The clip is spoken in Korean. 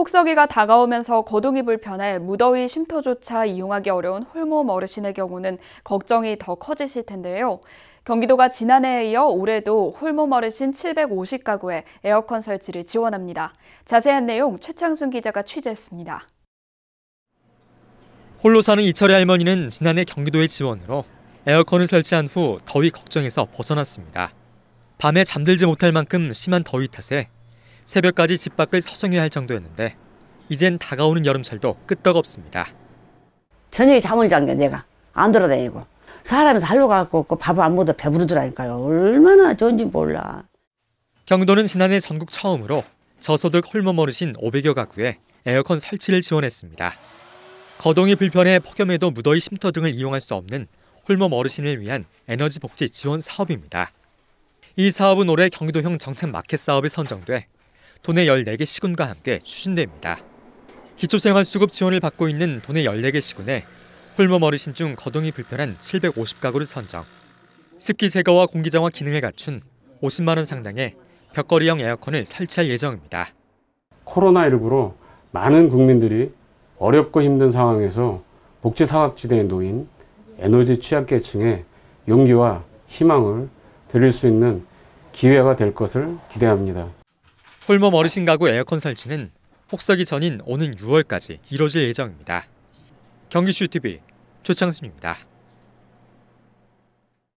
혹서기가 다가오면서 거동이 불편해 무더위 쉼터조차 이용하기 어려운 홀몸 어르신의 경우는 걱정이 더 커지실 텐데요. 경기도가 지난해에 이어 올해도 홀몸 어르신 750가구에 에어컨 설치를 지원합니다. 자세한 내용 최창순 기자가 취재했습니다. 홀로 사는 이철의 할머니는 지난해 경기도의 지원으로 에어컨을 설치한 후 더위 걱정에서 벗어났습니다. 밤에 잠들지 못할 만큼 심한 더위 탓에 새벽까지 집 밖을 서성해야 할 정도였는데 이젠 다가오는 여름철도 끄떡없습니다. 저녁에 잠을 잔게 내가 안 돌아다니고 사람 에서할로 갖고 그 밥을 안 먹어도 배부르더라니까요. 얼마나 좋은지 몰라. 경도는 지난해 전국 처음으로 저소득 홀몸 어르신 500여 가구에 에어컨 설치를 지원했습니다. 거동이 불편해 폭염에도 무더위 쉼터 등을 이용할 수 없는 홀몸 어르신을 위한 에너지 복지 지원 사업입니다. 이 사업은 올해 경기도형 정책 마켓 사업에 선정돼 도내 14개 시군과 함께 추진됩니다. 기초생활수급 지원을 받고 있는 도내 14개 시군에 홀몸 어르신 중 거동이 불편한 750가구를 선정. 습기 제거와 공기정화 기능을 갖춘 50만 원 상당의 벽걸이형 에어컨을 설치할 예정입니다. 코로나19로 많은 국민들이 어렵고 힘든 상황에서 복지사각지대에 놓인 에너지 취약계층에 용기와 희망을 드릴 수 있는 기회가 될 것을 기대합니다. 홀몸 어르신 가구 에어컨 설치는 폭삭이 전인 오는 6월까지 이뤄질 예정입니다. 경기슈TV 조창순입니다.